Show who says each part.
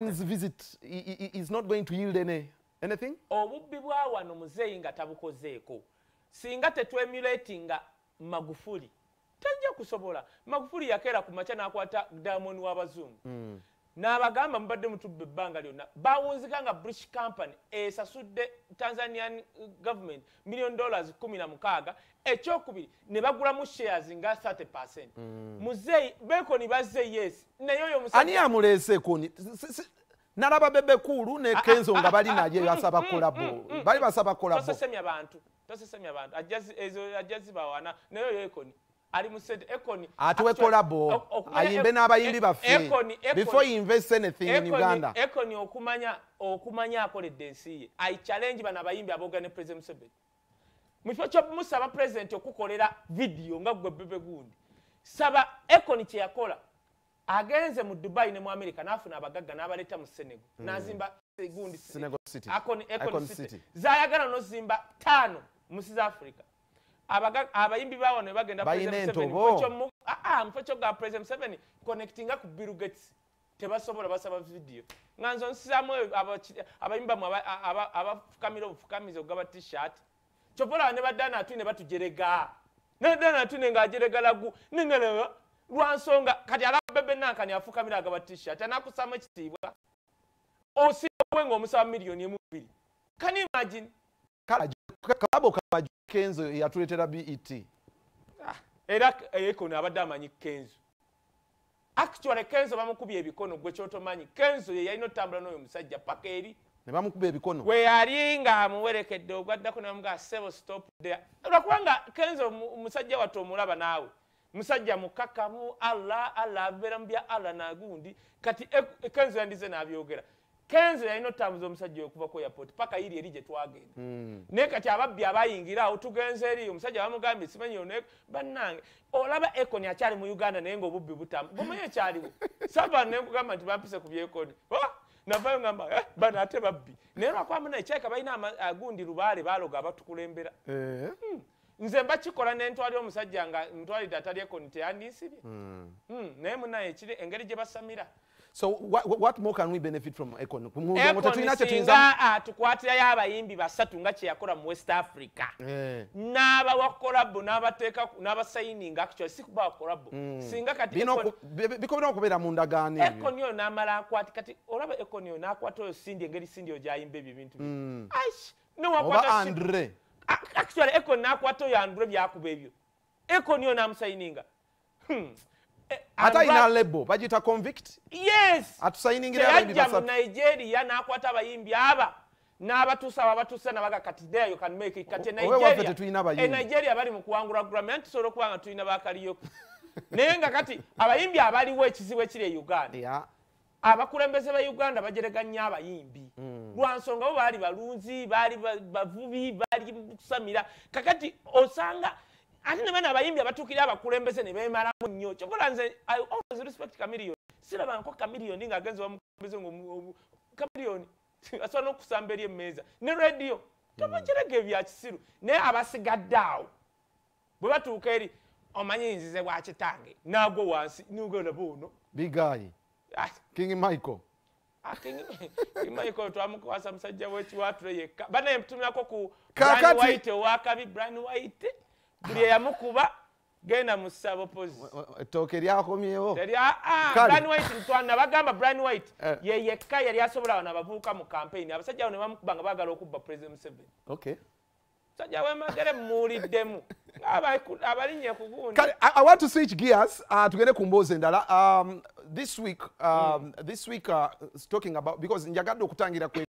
Speaker 1: His visit is not going to yield any
Speaker 2: anything? Obubbi oh, bwa wano muzeeyi nga tabukozeeko. Singa tetwemulatinga Magufuli. Tajja kusobola. Magufuli yakera kumacha n'akwata diamond w'abazungu. Mm. n'abagamba mubadde mutubba ebbanga lyonna bawunzika nga british company esasudde tanzanian uh, government million dollars 16 ekyokubiri ne bagulamu shares nga 30 percent hmm. muzeyi bekoni baze yes naye oyo ani
Speaker 1: amulese koni nalaba bebekulu ne ah, ah, kenzo ah, nga bali naye mm, basaba kolabo mm, mm, bali basaba kolabo tosesemya
Speaker 2: bantu tosesemya bantu ajja zibawana naye oyo ekoni ali mu set econ atwe collabo ayimbe e- naba yili e- bafi econ before he invest anything ekoni, in uganda econ okumanya okumanya akole densi i challenge bana bayimbe abogane president seven mufo cho musa ba president okukolera video nga gwe bebe gundi saba econ che yakola agenze mu dubai ne mu america nafuna abagaga nabaleta mu senegal hmm. nazimba gundi senegal city econ econ city, city. zayagana no zimba tano mu south africa abayimbi bawa ne bagendamufo kyogga president museveni connectinga ku bill gates tebasobola basaba vidiyo nga nzo nsizamu abayimbi bamu abafukamira obufukamizi ogaba tshirt kyobolaba ne badana atu ne batujerega nadana atu ne ngaajeregalagu nengalaa lwansonga kati alababe nankani afukamira agaba tshirt anakusamu ekitiibwa osibwe ngaomusaba miliyoni emubiri kan imagine
Speaker 1: kakabo kabaju kenzo yatuletera BET
Speaker 2: ah, era ekono abadde amanyi kenzo actually kenzo bamukubye ebikono gwe kyotomanyi kenzo ye yalina otambula n'oyo musajja paka eri
Speaker 1: ne bamukuba ebikono we
Speaker 2: yali nga amuwerekedde ogwaddako namuga sevo stop there olwakubanga kenzo musajja watu omulaba naawe musajja mukakamu allah allah abeera mu bya allah nagundi kati e, e, kenzo yandize n'abyogera na kenzo yalina otambuza omusajja okuva kuairport paka iri eri gyetwagenda hmm. naye kati ababbi abayingirawo tugenza eri omusajja bamugambye simanyi banange olaba ekoni akyali mu uganda naye ngaobubbi butamu bumanyi ekyaliwo sava nenkugamba nti bampise ku byekoni oh, navayo gamba eh, bano ate babbi naye lwakwamu naye kyaika balina agundi ah, lubaale baaloga abatukulembera
Speaker 1: eh. hmm.
Speaker 2: nze mbakikola nentwali omusajja nga ntwalidde atalyekoni teyandinsibye
Speaker 1: hmm.
Speaker 2: naye munaye kiri engeri gye basamira
Speaker 1: so wh what more can we benefit from econoinsinga
Speaker 2: atukwatirayo abayimbi basatu nga kyeyakola mu west africa eh. n'abawakolabo n'abasayininga actually si kubawakolabo hmm. singa
Speaker 1: katibikobera okubeera mu ndagaano econ
Speaker 2: oyo n'amala akwati kati olaba econ oyo n'akwata oyo sindi engeri sindi oyo gyayimba ebyo bintu hmm. oba andre actually econ n'akwata oyo andre byakuba ebyo econ oyo n'amusayininga hmm. Eh, ata yina lebo
Speaker 1: bagiyita convict
Speaker 2: yes
Speaker 1: atusayiningiryajjamu
Speaker 2: nigeria nakwata abayimbi aba n'abatuusa babatuusa nabaga kati deyo kan make kati oh, enigeria eh, bali mu kuwangula gurama yantusobola okuba nga tulina bakaliyoku naye nga kati abayimbi abaliwo ekizibu ekiri e uganda abakulembeze ba uganda bajereganya abayimbi hmm. lwansonga bo baali balunzi baali bavubi baali kusamira kakati osanga ate ne bano abayimbi abatuukire abakulembeze ne beemalamu nnyo kyokola nze i always respect kamiliyoni sirabanko kamiliyoni ng'agenzi wamukulembeze ngo kamiliyoni asobola n'okusamba eri emmeeza ne rediyo tomakirega mm. ebyakisiru naye abasigadde awo bwe batuuka eri omanye nzize bwakitange naagwo wansi nigona buuno bigayi ah.
Speaker 1: king michael
Speaker 2: ah, imaiko twamukwasa musajja wekiwatule yekka banaye mutumirako ku brian white owakabi brian white buli eyamukuba genda musaba ettooke lyakomyewo nabagamba ah, ah, brian white eh. yeyekka yali asobola wano abavuuka mu kampeyini abasajja abo ne bamukuba nga baagala okubba president museveni
Speaker 1: omusajja
Speaker 2: wemagere mmuuliddemu Can,
Speaker 1: I, I want to switch gears uh, ah, to get a kumbos in um, this week um, mm. this week uh, talking about because in jagado kutangira